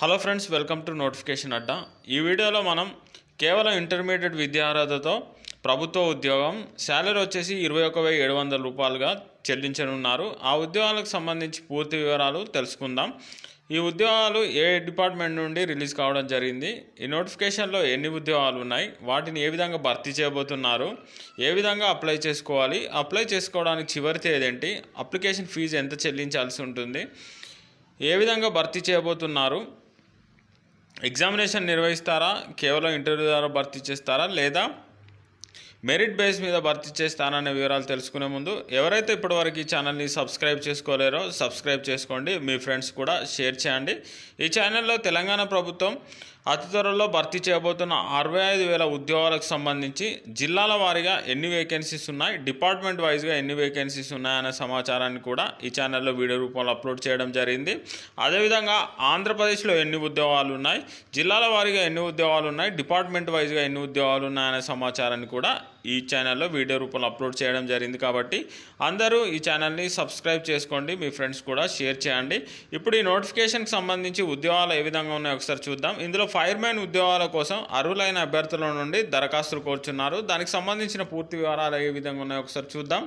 hello friends welcome to notification Adda ఈ వీడియోలో మనం కేవలం ఇంటర్మీడియట్ విద్యార్హతతో ప్రభుత్వ ఉద్యోగం శాలరీ వచ్చేసి ఇరవై ఒక వెయ్యి ఏడు వందల రూపాయలుగా చెల్లించనున్నారు ఆ ఉద్యోగాలకు సంబంధించి పూర్తి వివరాలు తెలుసుకుందాం ఈ ఉద్యోగాలు ఏ డిపార్ట్మెంట్ నుండి రిలీజ్ కావడం జరిగింది ఈ నోటిఫికేషన్లో ఎన్ని ఉద్యోగాలు ఉన్నాయి వాటిని ఏ విధంగా భర్తీ చేయబోతున్నారు ఏ విధంగా అప్లై చేసుకోవాలి అప్లై చేసుకోవడానికి చివరి తేదీ ఏంటి అప్లికేషన్ ఫీజు ఎంత చెల్లించాల్సి ఉంటుంది ఏ విధంగా భర్తీ చేయబోతున్నారు ఎగ్జామినేషన్ నిర్వహిస్తారా కేవలం ఇంటర్వ్యూ ద్వారా భర్తీ చేస్తారా లేదా మెరిట్ బేస్ మీద భర్తీ చేస్తాననే వివరాలు తెలుసుకునే ముందు ఎవరైతే ఇప్పటివరకు ఈ ఛానల్ని సబ్స్క్రైబ్ చేసుకోలేరో సబ్స్క్రైబ్ చేసుకోండి మీ ఫ్రెండ్స్ కూడా షేర్ చేయండి ఈ ఛానల్లో తెలంగాణ ప్రభుత్వం అతి త్వరలో భర్తీ చేయబోతున్న అరవై ఐదు వేల ఉద్యోగాలకు సంబంధించి జిల్లాల వారీగా ఎన్ని వేకెన్సీస్ ఉన్నాయి డిపార్ట్మెంట్ వైజ్గా ఎన్ని వేకెన్సీస్ ఉన్నాయనే సమాచారాన్ని కూడా ఈ ఛానల్లో వీడియో రూపంలో అప్లోడ్ చేయడం జరిగింది అదేవిధంగా ఆంధ్రప్రదేశ్లో ఎన్ని ఉద్యోగాలు ఉన్నాయి జిల్లాల వారీగా ఎన్ని ఉద్యోగాలు ఉన్నాయి డిపార్ట్మెంట్ వైజ్గా ఎన్ని ఉద్యోగాలు ఉన్నాయనే సమాచారాన్ని కూడా ఈ ఛానల్లో వీడియో రూపంలో అప్లోడ్ చేయడం జరిగింది కాబట్టి అందరూ ఈ ఛానల్ని సబ్స్క్రైబ్ చేసుకోండి మీ ఫ్రెండ్స్ కూడా షేర్ చేయండి ఇప్పుడు ఈ నోటిఫికేషన్కి సంబంధించి ఉద్యోగాలు ఏ విధంగా ఉన్నాయో ఒకసారి చూద్దాం ఇందులో ఫైర్మ్యాన్ ఉద్యోగాల కోసం అర్హులైన అభ్యర్థుల నుండి దరఖాస్తులు కోరుచున్నారు దానికి సంబంధించిన పూర్తి వివరాలు ఏ విధంగా ఉన్నాయో ఒకసారి చూద్దాం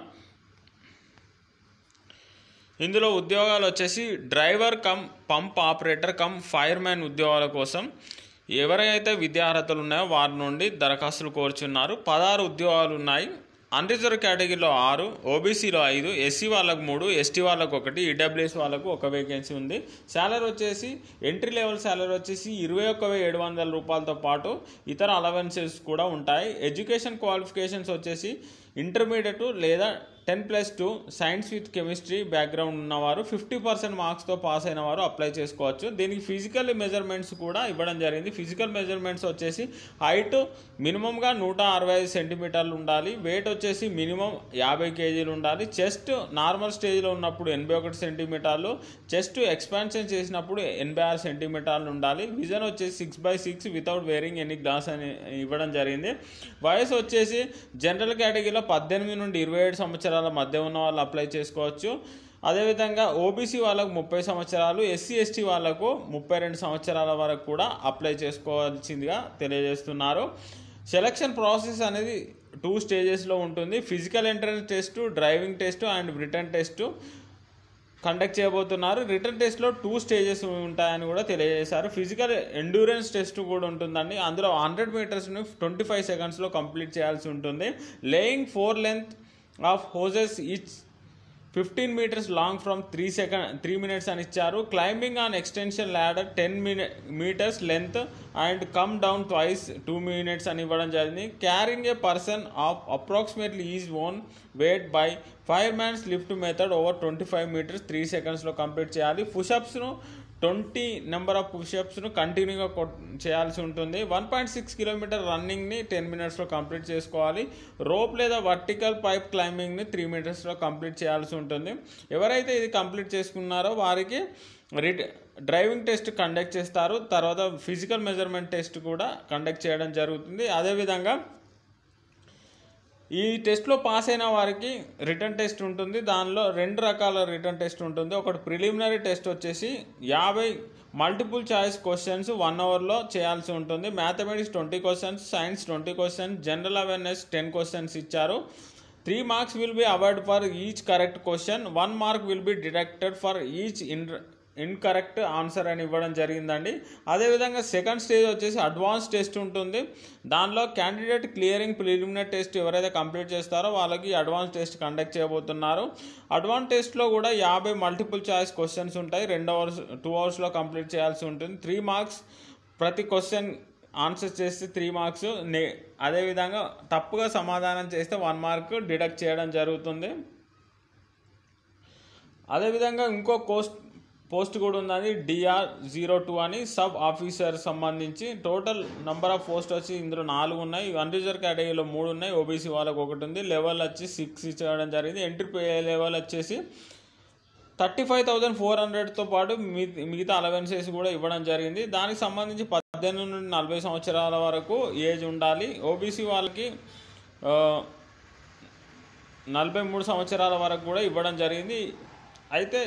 ఇందులో ఉద్యోగాలు వచ్చేసి driver cum pump operator cum fireman ఉద్యోగాల కోసం ఎవరైతే విద్యార్హతలు ఉన్నాయో వారి నుండి దరఖాస్తులు కోరుచున్నారు పదహారు ఉద్యోగాలు ఉన్నాయి అన్రిజర్వ్ కేటగిరీలో ఆరు ఓబీసీలో ఐదు ఎస్సీ వాళ్ళకు మూడు ఎస్టీ వాళ్ళకు ఒకటి ఈడబ్ల్యూఎస్ వాళ్ళకు ఒక వేకెన్సీ ఉంది శాలరీ వచ్చేసి ఎంట్రీ లెవెల్ శాలరీ వచ్చేసి ఇరవై ఒక్క ఏడు వందల రూపాయలతో పాటు ఇతర అలవెన్సెస్ కూడా ఉంటాయి ఎడ్యుకేషన్ క్వాలిఫికేషన్స్ వచ్చేసి ఇంటర్మీడియట్ లేదా ten plus two science with chemistry background ఉన్నవారు ఫిఫ్టీ పర్సెంట్ మార్క్స్తో పాస్ అయిన వారు అప్లై చేసుకోవచ్చు దీనికి ఫిజికల్ మెజర్మెంట్స్ కూడా ఇవ్వడం జరిగింది ఫిజికల్ మెజర్మెంట్స్ వచ్చేసి హైట్ మినిమంగా నూట అరవై ఐదు సెంటీమీటర్లు ఉండాలి వెయిట్ వచ్చేసి మినిమం యాభై కేజీలు ఉండాలి చెస్ట్ నార్మల్ స్టేజ్లో ఉన్నప్పుడు ఎనభై ఒకటి సెంటీమీటర్లు చెస్ట్ ఎక్స్పాన్షన్ చేసినప్పుడు ఎనభై ఆరు సెంటీమీటర్లు ఉండాలి విజన్ వచ్చేసి six by six without wearing any glass అని ఇవ్వడం జరిగింది వయసు వచ్చేసి జనరల్ కేటగిరీలో పద్దెనిమిది నుండి ఇరవై ఏడు సంవత్సరాలు సంవత్సరాల మధ్య ఉన్న వాళ్ళు అప్లై చేసుకోవచ్చు అదేవిధంగా ఓబీసీ వాళ్ళకు ముప్పై సంవత్సరాలు ఎస్సీ ఎస్టీ వాళ్ళకు ముప్పై రెండు సంవత్సరాల వరకు కూడా అప్లై చేసుకోవాల్సిందిగా తెలియజేస్తున్నారు సెలక్షన్ ప్రాసెస్ అనేది టూ స్టేజెస్లో ఉంటుంది physical entrance test driving test and written test conduct చేయబోతున్నారు రిటర్న్ టెస్ట్లో టూ స్టేజెస్ ఉంటాయని కూడా తెలియజేశారు ఫిజికల్ ఎండ్యూరెన్స్ టెస్ట్ కూడా ఉంటుందండి అందులో హండ్రెడ్ మీటర్స్ని ట్వంటీ ఫైవ్ సెకండ్స్లో కంప్లీట్ చేయాల్సి ఉంటుంది laying four length of hoses each fifteen metres long from three second three minutes అని ఇచ్చారు climbing on extension ladder ten metres length and come down twice two minutes అని ఇవ్వడం జరిగింది carrying a person of approximately his own weight by fireman's lift method over twenty five metres three సెకండ్స్లో complete చేయాలి పుషప్స్ను twenty number of పుషప్స్ను కంటిన్యూగా చేయాల్సి ఉంటుంది వన్ పాయింట్ సిక్స్ కిలోమీటర్ రన్నింగ్ని టెన్ మినిట్స్లో కంప్లీట్ చేసుకోవాలి రోప్ లేదా వర్టికల్ పైప్ క్లైంబింగ్ని త్రీ మీటర్స్లో కంప్లీట్ చేయాల్సి ఉంటుంది ఎవరైతే ఇది కంప్లీట్ చేసుకున్నారో వారికి రిట డ్రైవింగ్ టెస్ట్ కండక్ట్ చేస్తారు తర్వాత ఫిజికల్ మెజర్మెంట్ టెస్ట్ కూడా కండక్ట్ చేయడం జరుగుతుంది అదేవిధంగా ఈ టెస్ట్లో పాస్ అయిన వారికి రిటర్న్ టెస్ట్ ఉంటుంది దానిలో రెండు రకాల రిటర్న్ టెస్ట్ ఉంటుంది ఒకటి ప్రిలిమినరీ టెస్ట్ వచ్చేసి యాభై మల్టిపుల్ చాయిస్ క్వశ్చన్స్ వన్ అవర్లో చేయాల్సి ఉంటుంది mathematics twenty questions science twenty questions general awareness ten questions ఇచ్చారు three marks will be award for each correct question one mark will be deducted for each in incorrect answer అని ఇవ్వడం జరిగిందండి అదేవిధంగా second stage వచ్చేసి advance test ఉంటుంది దానిలో candidate clearing preliminary test ఎవరైతే complete చేస్తారో వాళ్ళకి అడ్వాన్స్ టెస్ట్ కండక్ట్ చేయబోతున్నారు అడ్వాన్స్ టెస్ట్లో కూడా యాభై మల్టిపుల్ ఛాయిస్ క్వశ్చన్స్ ఉంటాయి రెండు అవర్స్ టూ అవర్స్లో కంప్లీట్ చేయాల్సి ఉంటుంది త్రీ మార్క్స్ ప్రతి క్వశ్చన్ ఆన్సర్ చేస్తే త్రీ మార్క్స్ నే అదేవిధంగా తప్పుగా సమాధానం చేస్తే వన్ మార్క్ డిడక్ట్ చేయడం జరుగుతుంది అదేవిధంగా ఇంకో కోస్ట్ పోస్ట్ కూడా ఉన్నది డిఆర్ జీరో టూ అని సబ్ ఆఫీసర్ సంబంధించి టోటల్ నంబర్ ఆఫ్ పోస్ట్ వచ్చి ఇందులో నాలుగు ఉన్నాయి అన్రిజర్వ్ కేటగిరీలో మూడు ఉన్నాయి ఓబీసీ వాళ్ళకి ఒకటి ఉంది లెవెల్ వచ్చి సిక్స్ ఇచ్చేయడం జరిగింది ఎంట్రీ పే లెవెల్ వచ్చేసి థర్టీ ఫైవ్ థౌజండ్ ఫోర్ హండ్రెడ్తో పాటు మిగతా అలవెన్సెస్ కూడా ఇవ్వడం జరిగింది దానికి సంబంధించి పద్దెనిమిది నుండి నలభై సంవత్సరాల వరకు ఏజ్ ఉండాలి ఓబీసీ వాళ్ళకి నలభై మూడు సంవత్సరాల వరకు కూడా ఇవ్వడం జరిగింది అయితే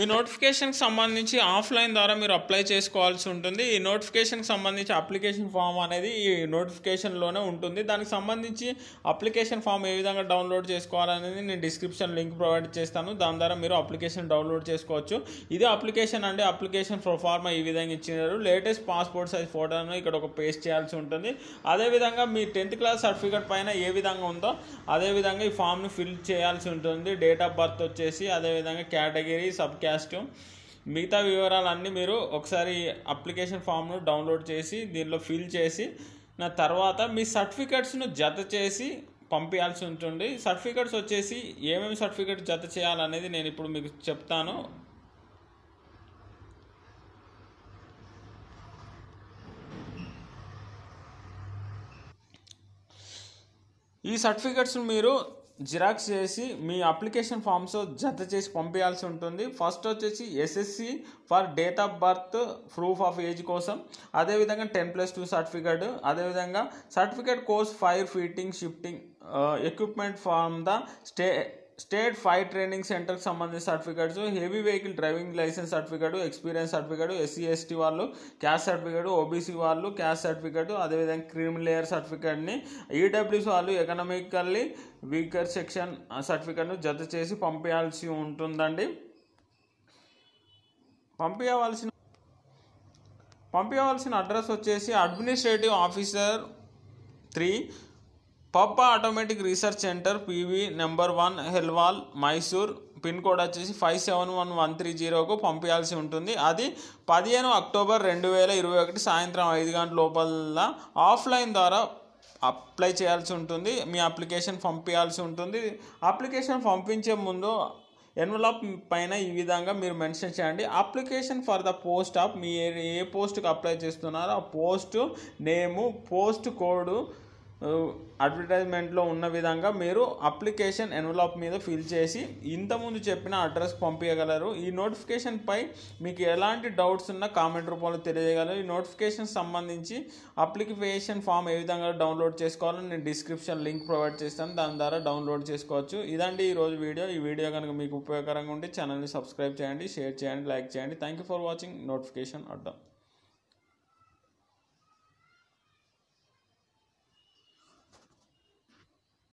ఈ నోటిఫికేషన్కి సంబంధించి ఆఫ్లైన్ ద్వారా మీరు అప్లై చేసుకోవాల్సి ఉంటుంది ఈ నోటిఫికేషన్కి సంబంధించి అప్లికేషన్ ఫామ్ అనేది ఈ నోటిఫికేషన్లోనే ఉంటుంది దానికి సంబంధించి అప్లికేషన్ ఫామ్ ఏ విధంగా డౌన్లోడ్ చేసుకోవాలనేది నేను డిస్క్రిప్షన్ లింక్ ప్రొవైడ్ చేస్తాను దాని ద్వారా మీరు అప్లికేషన్ డౌన్లోడ్ చేసుకోవచ్చు ఇదే అప్లికేషన్ అంటే అప్లికేషన్ ప్రొఫార్మా ఈ విధంగా ఇచ్చినారు లేటెస్ట్ పాస్పోర్ట్ సైజ్ ఫోటోను ఇక్కడ ఒక పేస్ట్ చేయాల్సి ఉంటుంది అదేవిధంగా మీ టెన్త్ క్లాస్ సర్టిఫికేట్ పైన ఏ విధంగా ఉందో అదేవిధంగా ఈ ఫామ్ను ఫిల్ చేయాల్సి ఉంటుంది డేట్ ఆఫ్ బర్త్ వచ్చేసి అదేవిధంగా కేటగిరీ సబ్ పాడ్కాస్ట్ మిగతా వివరాలన్నీ మీరు ఒకసారి అప్లికేషన్ ఫామ్ను డౌన్లోడ్ చేసి దీనిలో ఫిల్ చేసి నా తర్వాత మీ సర్టిఫికెట్స్ను జత చేసి పంపించాల్సి ఉంటుంది సర్టిఫికెట్స్ వచ్చేసి ఏమేమి సర్టిఫికెట్ జత చేయాలనేది నేను ఇప్పుడు మీకు చెప్తాను ఈ సర్టిఫికెట్స్ మీరు జిరాక్స్ చేసి మీ అప్లికేషన్ ఫామ్స్ జత చేసి పంపించాల్సి ఉంటుంది ఫస్ట్ వచ్చేసి SSC for date of birth proof of age కోసం అదేవిధంగా టెన్ ప్లస్ టూ సర్టిఫికేట్ అదేవిధంగా certificate course fire fighting shifting equipment from the stay state fire training సెంటర్కి సంబంధించిన certificates heavy vehicle driving licence certificate experience certificate SC ST వాళ్ళు caste certificate OBC వాళ్ళు caste certificate అదేవిధంగా cream layer సర్టిఫికేట్ని EWS వాళ్ళు economically weaker section సర్టిఫికేట్ను జత చేసి పంపించాల్సి ఉంటుందండి పంపించవలసిన పంపించవలసిన అడ్రస్ వచ్చేసి అడ్మినిస్ట్రేటివ్ ఆఫీసర్ త్రీ పప్ప automatic research centre PV number one Hebbal Mysore pin code వచ్చేసి five seven one one three జీరోకు పంపించాల్సి ఉంటుంది అది పదిహేను అక్టోబర్ రెండు వేల ఇరవై ఒకటి సాయంత్రం ఐదు గంటల లోపల ఆఫ్లైన్ ద్వారా అప్లై చేయాల్సి ఉంటుంది మీ అప్లికేషన్ పంపించాల్సి ఉంటుంది అప్లికేషన్ పంపించే ముందు ఎన్వలప్ పైన ఈ విధంగా మీరు మెన్షన్ చేయండి application for the post of మీ ఏ పోస్ట్కి అప్లై చేస్తున్నారో ఆ పోస్ట్ నేము పోస్ట్ కోడ్ అడ్వర్టైజ్మెంట్లో ఉన్న విధంగా మీరు అప్లికేషన్ ఎన్వలాప్ మీద ఫిల్ చేసి ఇంతకుముందు చెప్పిన అడ్రస్ పంపించగలరు ఈ నోటిఫికేషన్పై మీకు ఎలాంటి డౌట్స్ ఉన్నా కామెంట్ రూపంలో తెలియజేయగలరు ఈ నోటిఫికేషన్ సంబంధించి అప్లికేషన్ ఫామ్ ఏ విధంగా డౌన్లోడ్ చేసుకోవాలో నేను డిస్క్రిప్షన్ లింక్ ప్రొవైడ్ చేస్తాను దాని ద్వారా డౌన్లోడ్ చేసుకోవచ్చు ఇదండి ఈరోజు వీడియో ఈ వీడియో కనుక మీకు ఉపయోగకరంగా ఉంటే ఛానల్ని సబ్స్క్రైబ్ చేయండి షేర్ చేయండి లైక్ చేయండి thank you for watching notification అడ్డం